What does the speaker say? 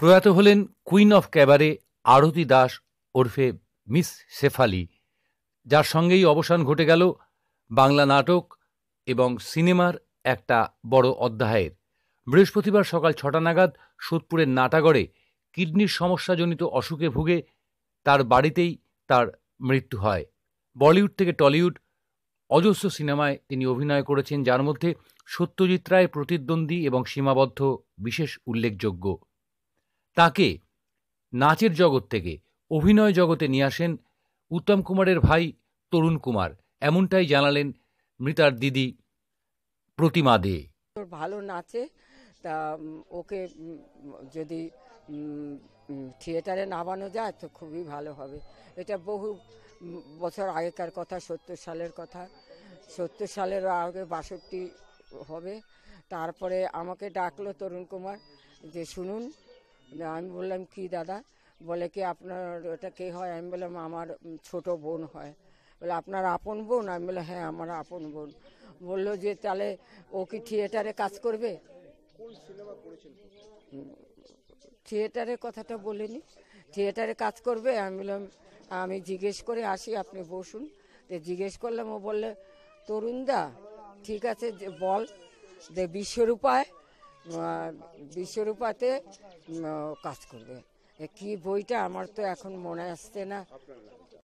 প্রয়াত হলেন queen of cabaret Arati Das ওরফে মিস শেফালি যার সঙ্গেই অবসান ঘটে গেল বাংলা নাটক এবং সিনেমার একটা বড় অধ্যায়ের বৃহস্পতিবার সকাল ছটা নাগাদ সোদপুরের নাটাগড়ে কিডনির সমস্যাজনিত অসুখে ভুগে তার বাড়িতেই তার মৃত্যু হয় বলিউড থেকে টলিউড অজস্র সিনেমায় তিনি অভিনয় করেছেন যার মধ্যে সত্যজিৎ রায় প্রতিদ্বন্দ্বী এবং সীমাবদ্ধ বিশেষ উল্লেখযোগ্য তাকে নাচের জগৎ থেকে অভিনয় জগতে নিয়ে আসেন উত্তম কুমারের ভাই তরুণ কুমার এমনটাই জানালেন মৃতার দিদি প্রতিমা দে ভালো নাচে তা ওকে যদি থিয়েটারে নামানো যায় তো খুবই ভালো হবে এটা বহু বছর আগেকার কথা সত্তর সালের কথা সত্তর সালের আগে বাষট্টি হবে তারপরে আমাকে ডাকলো তরুণ কুমার যে শুনুন আমি বললাম কি দাদা বলে কি আপনার এটা কে হয় আমি বললাম আমার ছোট বোন হয় বলে আপনার আপন বোন আমি বললাম হ্যাঁ আমার আপন বোন বললো যে তাহলে ও কি থিয়েটারে কাজ করবে থিয়েটারের কথাটা বলিনি থিয়েটারে কাজ করবে আমি বললাম আমি জিজ্ঞেস করে আসি আপনি বসুন তো জিজ্ঞেস করলাম ও বললে তরুণদা ঠিক আছে যে বল যে বিশ্বরূপায় বিশ্বরূপাতে কাজ করবে কি বইটা আমার তো এখন মনে আসছে না